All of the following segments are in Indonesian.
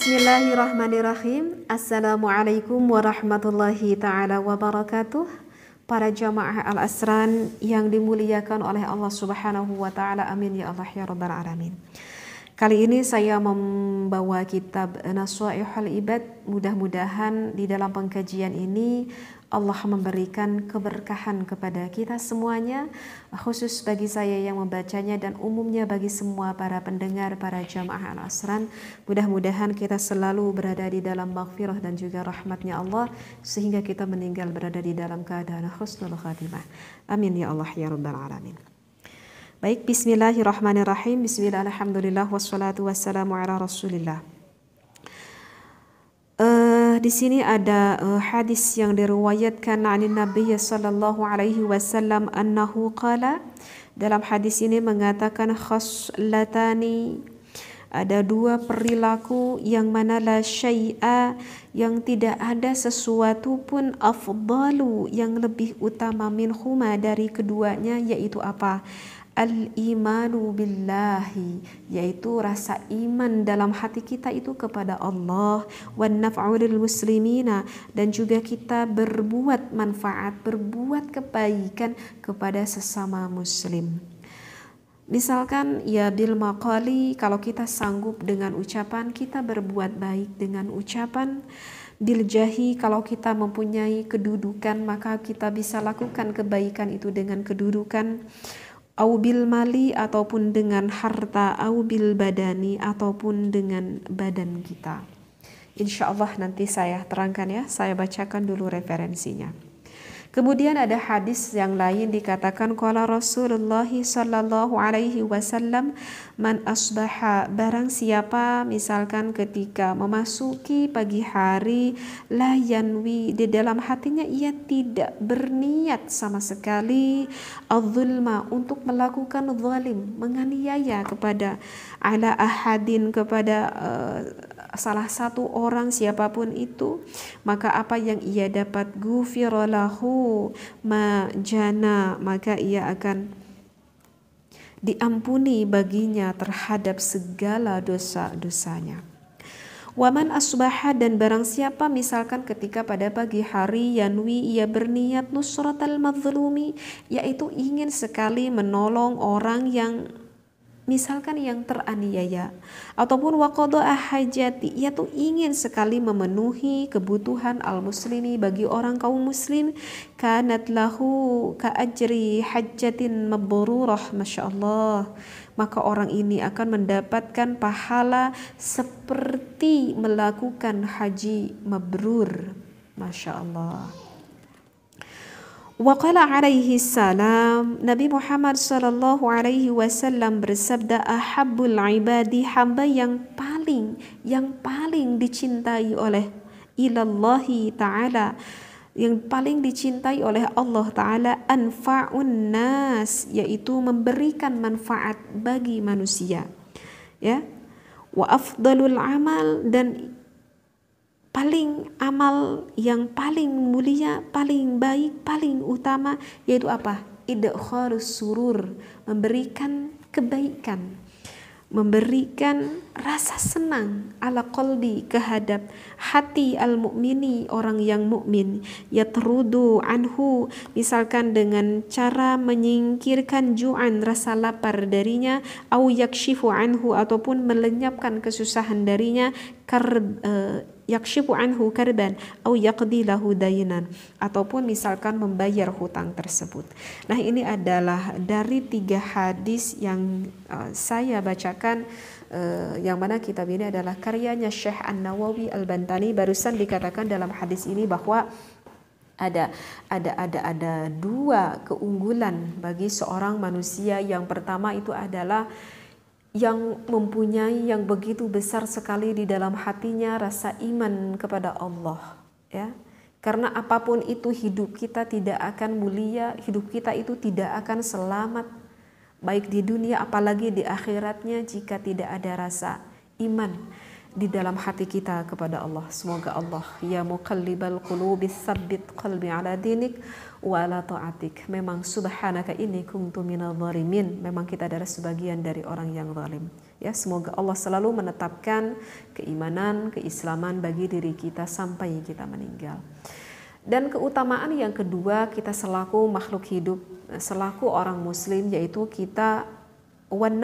Bismillahirrahmanirrahim Assalamualaikum warahmatullahi ta'ala wabarakatuh Para jamaah al-asran yang dimuliakan oleh Allah subhanahu wa ta'ala Amin ya Allah ya rabbal alamin Kali ini saya membawa kitab Naswaihul Ibad. Mudah-mudahan di dalam pengkajian ini Allah memberikan keberkahan kepada kita semuanya, khusus bagi saya yang membacanya dan umumnya bagi semua para pendengar, para jamaah Al-Asran. Mudah-mudahan kita selalu berada di dalam maghfirah dan juga rahmatnya Allah, sehingga kita meninggal berada di dalam keadaan khusnul khatimah. Amin ya Allah ya Rabbal Alamin. Baik, bismillahirrahmanirrahim. Bismillah, alhamdulillah, wassalatu wassalamu ala rasulillah. Uh, di sini ada uh, hadis yang diriwayatkan dari Nabi sallallahu alaihi wasallam annahu qala dalam hadis ini mengatakan khaslatani ada dua perilaku yang mana la syai'a yang tidak ada sesuatu pun afdalu yang lebih utama huma dari keduanya yaitu apa? al-imanu billahi yaitu rasa iman dalam hati kita itu kepada Allah wan naf'ulil muslimina dan juga kita berbuat manfaat berbuat kebaikan kepada sesama muslim Misalkan ya bil maqali kalau kita sanggup dengan ucapan kita berbuat baik dengan ucapan bil jahi kalau kita mempunyai kedudukan maka kita bisa lakukan kebaikan itu dengan kedudukan au mali ataupun dengan harta au badani ataupun dengan badan kita. Insya Allah nanti saya terangkan ya, saya bacakan dulu referensinya. Kemudian ada hadis yang lain dikatakan qala Rasulullah sallallahu alaihi wasallam man asbaha barang siapa misalkan ketika memasuki pagi hari la yanwi di dalam hatinya ia tidak berniat sama sekali adzulma untuk melakukan zalim menganiaya kepada ala ahadin kepada uh, salah satu orang siapapun itu maka apa yang ia dapat gufiralahu majana maka ia akan diampuni baginya terhadap segala dosa-dosanya Waman asbaha dan barang siapa misalkan ketika pada pagi hari yanwi ia berniat nusratal mazlumi yaitu ingin sekali menolong orang yang misalkan yang teraniaya ataupun waqada'a hajati yaitu ingin sekali memenuhi kebutuhan al-muslimi bagi orang kaum muslim kanat lahu hajatin hajjatin masya Allah maka orang ini akan mendapatkan pahala seperti melakukan haji mabrur masyaallah Waqala alaihi salam, Nabi Muhammad Shallallahu alaihi wasallam bersabda, "Ahabbul ibadi hamba yang paling yang paling dicintai oleh ilallahi ta'ala." yang paling dicintai oleh Allah Ta'ala anfa'un nas yaitu memberikan manfaat bagi manusia ya wa afdalul amal dan paling amal yang paling mulia, paling baik, paling utama yaitu apa? Idkhorus surur, memberikan kebaikan, memberikan rasa senang ala kolbi kehadap hati al mukmini orang yang mukmin ya terudu anhu misalkan dengan cara menyingkirkan ju'an rasa lapar darinya au yakshifu anhu ataupun melenyapkan kesusahan darinya eh, yakshifu anhu karban au yaqdi lahu dayinan ataupun misalkan membayar hutang tersebut. Nah, ini adalah dari tiga hadis yang uh, saya bacakan uh, yang mana kitab ini adalah karyanya Syekh An-Nawawi Al-Bantani barusan dikatakan dalam hadis ini bahwa ada ada ada ada dua keunggulan bagi seorang manusia yang pertama itu adalah yang mempunyai yang begitu besar sekali di dalam hatinya rasa iman kepada Allah ya karena apapun itu hidup kita tidak akan mulia hidup kita itu tidak akan selamat baik di dunia apalagi di akhiratnya jika tidak ada rasa iman di dalam hati kita kepada Allah. Semoga Allah ya muqallibal qulubi sabbit qalbi ala dinik wa ala ta'atik. Memang subhanaka inni kuntu minal zalimin. Memang kita adalah sebagian dari orang yang zalim. Ya, semoga Allah selalu menetapkan keimanan, keislaman bagi diri kita sampai kita meninggal. Dan keutamaan yang kedua kita selaku makhluk hidup, selaku orang muslim yaitu kita wan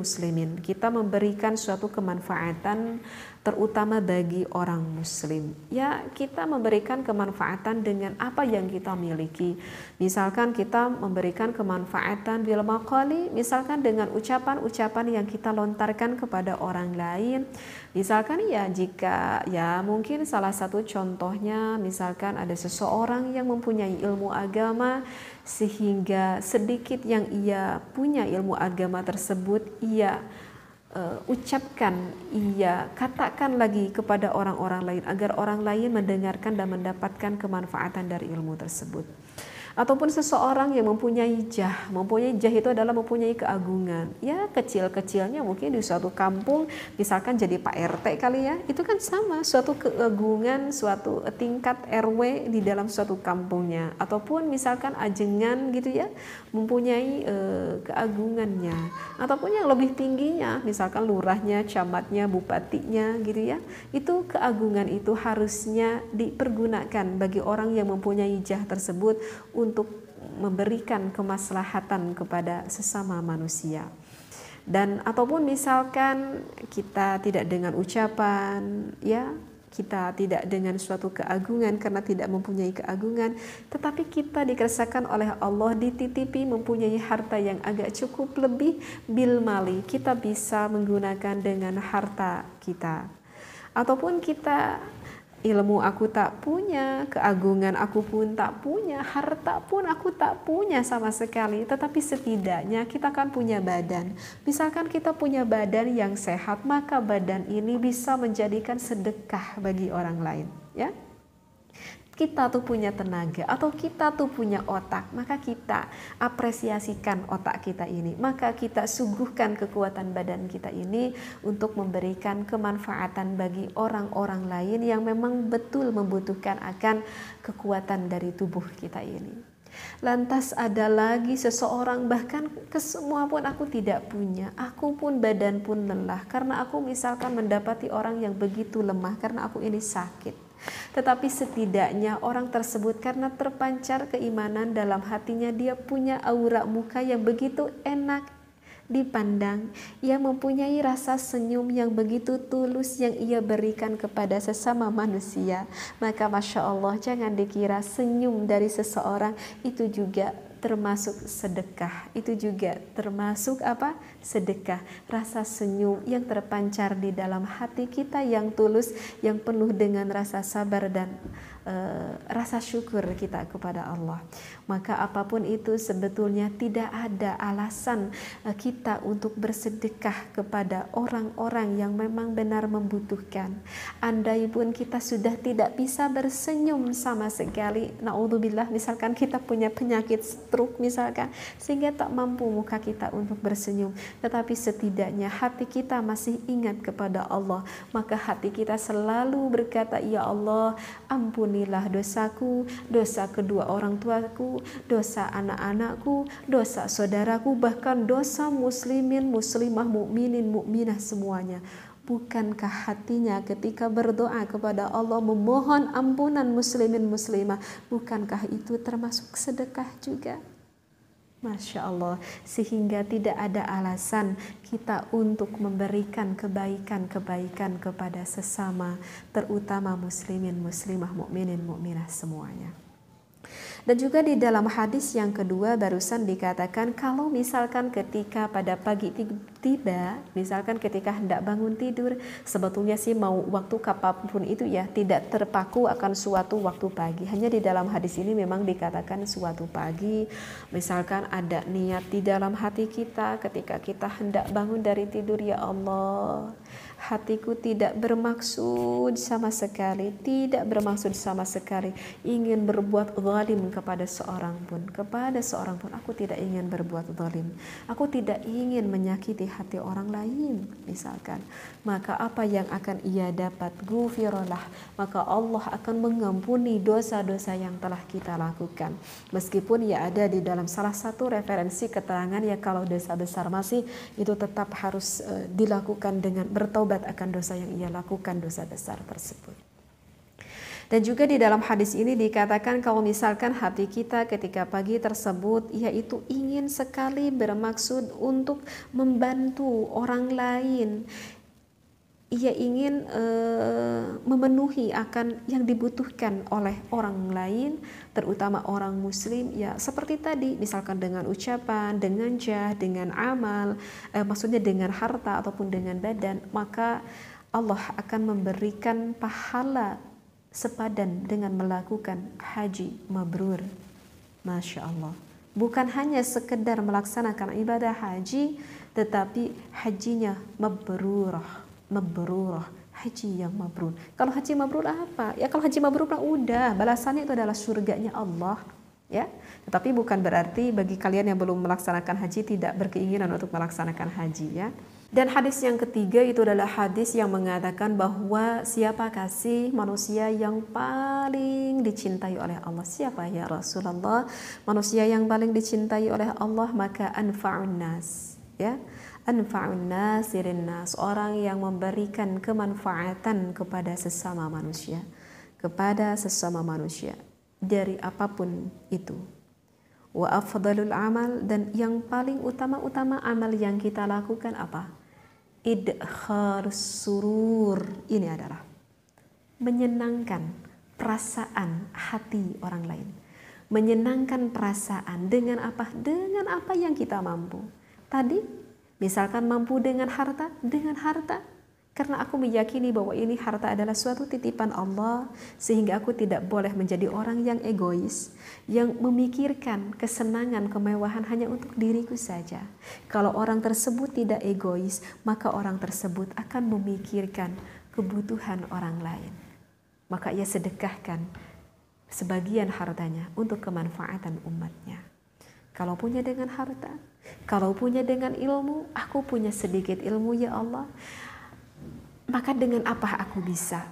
muslimin. Kita memberikan suatu kemanfaatan terutama bagi orang muslim. Ya, kita memberikan kemanfaatan dengan apa yang kita miliki. Misalkan kita memberikan kemanfaatan bil maqali, misalkan dengan ucapan-ucapan yang kita lontarkan kepada orang lain Misalkan ya jika ya mungkin salah satu contohnya misalkan ada seseorang yang mempunyai ilmu agama sehingga sedikit yang ia punya ilmu agama tersebut ia uh, ucapkan ia katakan lagi kepada orang-orang lain agar orang lain mendengarkan dan mendapatkan kemanfaatan dari ilmu tersebut ataupun seseorang yang mempunyai jah. Mempunyai jah itu adalah mempunyai keagungan. Ya kecil-kecilnya mungkin di suatu kampung misalkan jadi Pak RT kali ya. Itu kan sama suatu keagungan, suatu tingkat RW di dalam suatu kampungnya ataupun misalkan ajengan gitu ya mempunyai e, keagungannya ataupun yang lebih tingginya misalkan lurahnya, camatnya, bupatinya gitu ya. Itu keagungan itu harusnya dipergunakan bagi orang yang mempunyai jah tersebut untuk memberikan kemaslahatan kepada sesama manusia dan ataupun misalkan kita tidak dengan ucapan ya kita tidak dengan suatu keagungan karena tidak mempunyai keagungan tetapi kita dikerasakan oleh Allah dititipi mempunyai harta yang agak cukup lebih bil mali kita bisa menggunakan dengan harta kita ataupun kita ilmu aku tak punya, keagungan aku pun tak punya, harta pun aku tak punya sama sekali. Tetapi setidaknya kita kan punya badan. Misalkan kita punya badan yang sehat, maka badan ini bisa menjadikan sedekah bagi orang lain, ya kita tuh punya tenaga atau kita tuh punya otak, maka kita apresiasikan otak kita ini. Maka kita suguhkan kekuatan badan kita ini untuk memberikan kemanfaatan bagi orang-orang lain yang memang betul membutuhkan akan kekuatan dari tubuh kita ini. Lantas ada lagi seseorang bahkan kesemua pun aku tidak punya. Aku pun badan pun lelah karena aku misalkan mendapati orang yang begitu lemah karena aku ini sakit tetapi setidaknya orang tersebut karena terpancar keimanan dalam hatinya dia punya aura muka yang begitu enak dipandang. Ia mempunyai rasa senyum yang begitu tulus yang ia berikan kepada sesama manusia. Maka Masya Allah jangan dikira senyum dari seseorang itu juga termasuk sedekah. Itu juga termasuk apa? Sedekah. Rasa senyum yang terpancar di dalam hati kita yang tulus, yang penuh dengan rasa sabar dan Eh, rasa syukur kita kepada Allah. Maka apapun itu sebetulnya tidak ada alasan eh, kita untuk bersedekah kepada orang-orang yang memang benar membutuhkan. Andai pun kita sudah tidak bisa bersenyum sama sekali, naudzubillah misalkan kita punya penyakit stroke misalkan sehingga tak mampu muka kita untuk bersenyum, tetapi setidaknya hati kita masih ingat kepada Allah, maka hati kita selalu berkata, "Ya Allah, ampun ampunilah dosaku, dosa kedua orang tuaku, dosa anak-anakku, dosa saudaraku, bahkan dosa muslimin, muslimah, mukminin, mukminah semuanya. Bukankah hatinya ketika berdoa kepada Allah memohon ampunan muslimin muslimah, bukankah itu termasuk sedekah juga? Masya Allah, sehingga tidak ada alasan kita untuk memberikan kebaikan-kebaikan kepada sesama, terutama muslimin, muslimah, mukminin, mukminah semuanya. Dan juga di dalam hadis yang kedua barusan dikatakan kalau misalkan ketika pada pagi tiba, misalkan ketika hendak bangun tidur, sebetulnya sih mau waktu kapanpun itu ya tidak terpaku akan suatu waktu pagi. Hanya di dalam hadis ini memang dikatakan suatu pagi, misalkan ada niat di dalam hati kita ketika kita hendak bangun dari tidur ya Allah hatiku tidak bermaksud sama sekali, tidak bermaksud sama sekali ingin berbuat zalim kepada seorang pun, kepada seorang pun aku tidak ingin berbuat zalim. Aku tidak ingin menyakiti hati orang lain, misalkan. Maka apa yang akan ia dapat? Gufirullah. Maka Allah akan mengampuni dosa-dosa yang telah kita lakukan. Meskipun ia ada di dalam salah satu referensi keterangan ya kalau dosa besar masih itu tetap harus eh, dilakukan dengan bertobat bertaubat akan dosa yang ia lakukan dosa besar tersebut. Dan juga di dalam hadis ini dikatakan kalau misalkan hati kita ketika pagi tersebut yaitu ingin sekali bermaksud untuk membantu orang lain, ia ingin e, memenuhi akan yang dibutuhkan oleh orang lain, terutama orang Muslim, ya seperti tadi, misalkan dengan ucapan, dengan jah, dengan amal, e, maksudnya dengan harta ataupun dengan badan, maka Allah akan memberikan pahala sepadan dengan melakukan haji mabrur. Masya Allah. Bukan hanya sekedar melaksanakan ibadah haji, tetapi hajinya mabrurah mabrurah, haji yang mabrur. Kalau haji mabrur apa? Ya kalau haji mabrur lah udah, balasannya itu adalah surganya Allah ya. Tetapi bukan berarti bagi kalian yang belum melaksanakan haji tidak berkeinginan untuk melaksanakan haji ya. Dan hadis yang ketiga itu adalah hadis yang mengatakan bahwa siapa kasih manusia yang paling dicintai oleh Allah? Siapa ya Rasulullah? Manusia yang paling dicintai oleh Allah maka anfa'un nas ya anfa'un nasirin nas orang yang memberikan kemanfaatan kepada sesama manusia kepada sesama manusia dari apapun itu wa afdalul amal dan yang paling utama-utama amal yang kita lakukan apa? Idkhar surur. Ini adalah menyenangkan perasaan hati orang lain. Menyenangkan perasaan dengan apa? Dengan apa yang kita mampu. Tadi Misalkan mampu dengan harta, dengan harta. Karena aku meyakini bahwa ini harta adalah suatu titipan Allah sehingga aku tidak boleh menjadi orang yang egois yang memikirkan kesenangan kemewahan hanya untuk diriku saja. Kalau orang tersebut tidak egois, maka orang tersebut akan memikirkan kebutuhan orang lain. Maka ia sedekahkan sebagian hartanya untuk kemanfaatan umatnya. Kalau punya dengan harta, kalau punya dengan ilmu, aku punya sedikit ilmu ya Allah. Maka dengan apa aku bisa?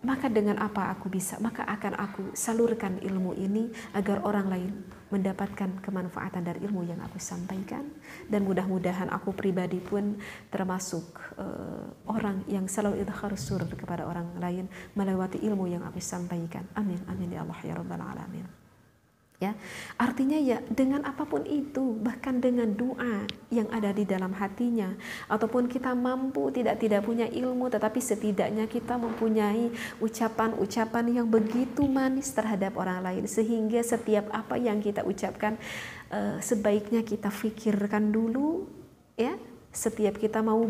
Maka dengan apa aku bisa? Maka akan aku salurkan ilmu ini agar orang lain mendapatkan kemanfaatan dari ilmu yang aku sampaikan dan mudah-mudahan aku pribadi pun termasuk uh, orang yang selalu idhar surur kepada orang lain melewati ilmu yang aku sampaikan amin amin ya Allah ya Rabbal Alamin ya. Artinya ya dengan apapun itu, bahkan dengan doa yang ada di dalam hatinya ataupun kita mampu tidak tidak punya ilmu tetapi setidaknya kita mempunyai ucapan-ucapan yang begitu manis terhadap orang lain sehingga setiap apa yang kita ucapkan eh, sebaiknya kita pikirkan dulu ya. Setiap kita mau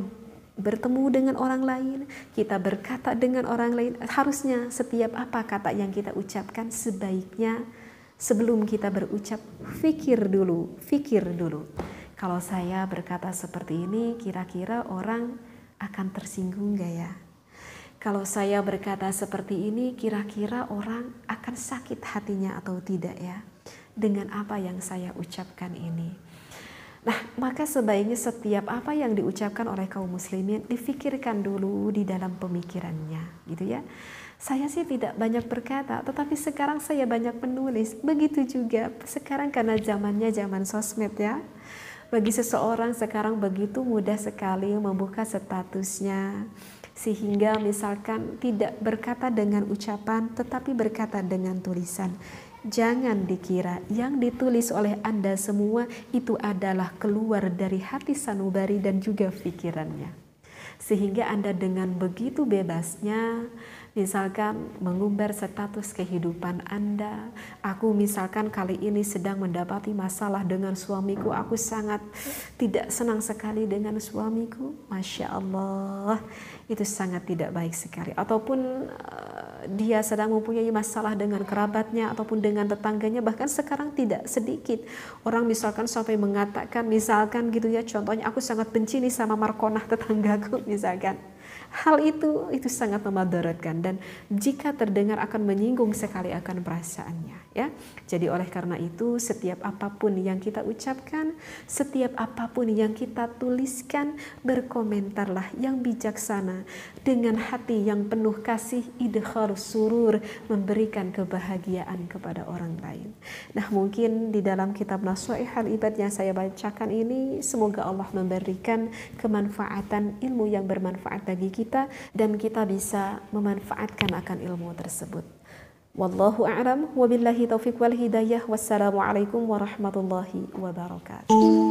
bertemu dengan orang lain, kita berkata dengan orang lain, harusnya setiap apa kata yang kita ucapkan sebaiknya Sebelum kita berucap, fikir dulu, fikir dulu. Kalau saya berkata seperti ini, kira-kira orang akan tersinggung gak ya? Kalau saya berkata seperti ini, kira-kira orang akan sakit hatinya atau tidak ya? Dengan apa yang saya ucapkan ini. Nah, maka sebaiknya setiap apa yang diucapkan oleh kaum muslimin difikirkan dulu di dalam pemikirannya, gitu ya. Saya sih tidak banyak berkata, tetapi sekarang saya banyak menulis. Begitu juga sekarang karena zamannya zaman sosmed ya. Bagi seseorang sekarang begitu mudah sekali membuka statusnya. Sehingga misalkan tidak berkata dengan ucapan tetapi berkata dengan tulisan. Jangan dikira yang ditulis oleh Anda semua itu adalah keluar dari hati sanubari dan juga pikirannya sehingga Anda dengan begitu bebasnya Misalkan mengumbar status kehidupan Anda, aku misalkan kali ini sedang mendapati masalah dengan suamiku, aku sangat tidak senang sekali dengan suamiku. Masya Allah, itu sangat tidak baik sekali. Ataupun eh, dia sedang mempunyai masalah dengan kerabatnya ataupun dengan tetangganya, bahkan sekarang tidak sedikit. Orang misalkan sampai mengatakan, misalkan gitu ya, contohnya aku sangat benci nih sama Markonah tetanggaku misalkan Hal itu itu sangat memadaratkan dan jika terdengar akan menyinggung sekali akan perasaannya ya. Jadi oleh karena itu setiap apapun yang kita ucapkan, setiap apapun yang kita tuliskan, berkomentarlah yang bijaksana dengan hati yang penuh kasih idhar surur memberikan kebahagiaan kepada orang lain. Nah, mungkin di dalam kitab Nasuih hal ibad yang saya bacakan ini semoga Allah memberikan kemanfaatan ilmu yang bermanfaat bagi kita dan kita bisa memanfaatkan akan ilmu tersebut. Wallahu a'lam wa billahi taufiq wal hidayah. Wassalamualaikum warahmatullahi wabarakatuh.